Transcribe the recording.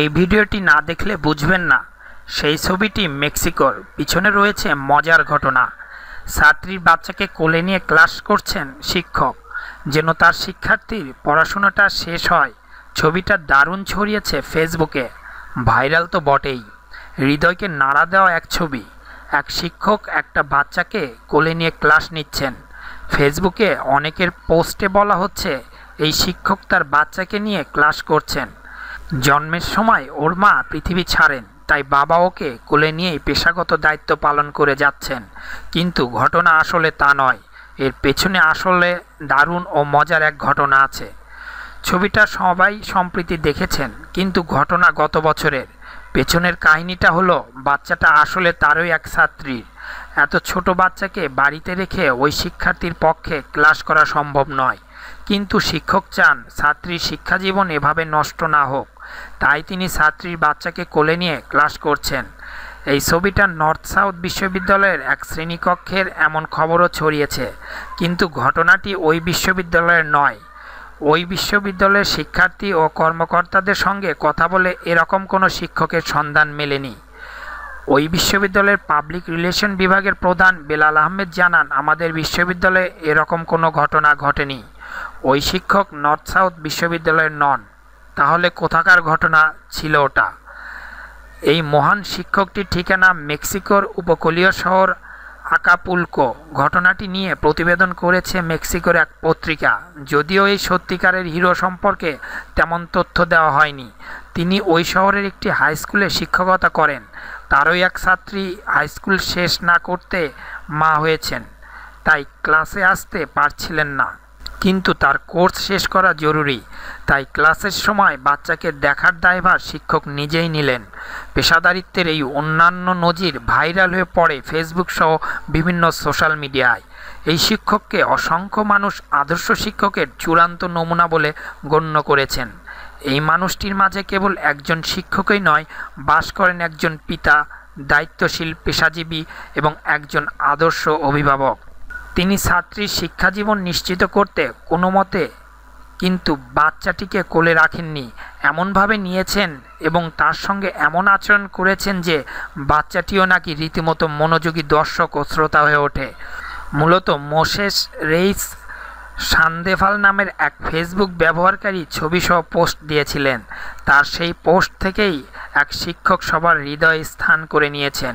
এই ভিডিওটি না দেখলে বুঝবেন না সেই ছবিটি মেক্সিকোর পিছনে রয়েছে মজার ঘটনা ছাত্রীর বাচ্চাকে কোলে নিয়ে ক্লাস করছেন শিক্ষক যেন তার শিক্ষার্থীর পড়াশোনাটা শেষ হয় ছবিটা দারুণ ছড়িয়েছে ফেসবুকে ভাইরাল তো বটেই হৃদয়কে নাড়া দেওয়া এক ছবি এক শিক্ষক একটা বাচ্চাকে কোলে নিয়ে ক্লাস নিচ্ছেন ফেসবুকে অনেকের পোস্টে বলা হচ্ছে এই শিক্ষক তার বাচ্চাকে নিয়ে ক্লাস করছেন জন্মের সময় ওর মা পৃথিবী ছাড়েন তাই বাবা ওকে কোলে নিয়েই পেশাগত দায়িত্ব পালন করে যাচ্ছেন কিন্তু ঘটনা আসলে তা নয় এর পেছনে আসলে দারুণ ও মজার এক ঘটনা আছে ছবিটা সবাই সম্প্রীতি দেখেছেন কিন্তু ঘটনা গত বছরের পেছনের কাহিনীটা হলো বাচ্চাটা আসলে তারই এক ছাত্রীর এত ছোট বাচ্চাকে বাড়িতে রেখে ওই শিক্ষার্থীর পক্ষে ক্লাস করা সম্ভব নয় কিন্তু শিক্ষক চান ছাত্রীর শিক্ষাজীবন এভাবে নষ্ট না হোক তাই তিনি ছাত্রীর বাচ্চাকে কোলে নিয়ে ক্লাস করছেন এই ছবিটা নর্থ সাউথ বিশ্ববিদ্যালয়ের এক শ্রেণীকক্ষের এমন খবরও ছড়িয়েছে কিন্তু ঘটনাটি ওই বিশ্ববিদ্যালয়ের নয় ওই বিশ্ববিদ্যালয়ের শিক্ষার্থী ও কর্মকর্তাদের সঙ্গে কথা বলে এরকম কোনো শিক্ষকের সন্ধান মেলেনি ওই বিশ্ববিদ্যালয়ের পাবলিক রিলেশন বিভাগের প্রধান বেলাল আহমেদ জানান আমাদের বিশ্ববিদ্যালয়ে এরকম কোনো ঘটনা ঘটেনি ওই শিক্ষক নর্থ সাউথ বিশ্ববিদ্যালয়ের নন তাহলে কোথাকার ঘটনা ছিল ওটা এই মহান শিক্ষকটির ঠিকানা মেক্সিকোর উপকূলীয় শহর আকাপুলকো ঘটনাটি নিয়ে প্রতিবেদন করেছে মেক্সিকোর এক পত্রিকা যদিও এই সত্যিকারের হিরো সম্পর্কে তেমন তথ্য দেওয়া হয়নি তিনি ওই শহরের একটি হাই স্কুলে শিক্ষকতা করেন তারই এক ছাত্রী হাই স্কুল শেষ না করতে মা হয়েছেন তাই ক্লাসে আসতে পারছিলেন না কিন্তু তার কোর্স শেষ করা জরুরি তাই ক্লাসের সময় বাচ্চাকে দেখার দায়ভার শিক্ষক নিজেই নিলেন পেশাদারিত্বের এই অন্যান্য নজির ভাইরাল হয়ে পড়ে ফেসবুক সহ বিভিন্ন সোশ্যাল মিডিয়ায় এই শিক্ষককে অসংখ্য মানুষ আদর্শ শিক্ষকের চূড়ান্ত নমুনা বলে গণ্য করেছেন এই মানুষটির মাঝে কেবল একজন শিক্ষকই নয় বাস করেন একজন পিতা দায়িত্বশীল পেশাজীবী এবং একজন আদর্শ অভিভাবক তিনি ছাত্রীর শিক্ষাজীবন নিশ্চিত করতে কোনো মতে কিন্তু বাচ্চাটিকে কোলে রাখেননি এমনভাবে নিয়েছেন এবং তার সঙ্গে এমন আচরণ করেছেন যে বাচ্চাটিও নাকি রীতিমতো মনোযোগী দর্শক ও শ্রোতা হয়ে ওঠে মূলত মোশেস রেইস সান্দেফাল নামের এক ফেসবুক ব্যবহারকারী ছবিসহ পোস্ট দিয়েছিলেন তার সেই পোস্ট থেকেই এক শিক্ষক সবার হৃদয় স্থান করে নিয়েছেন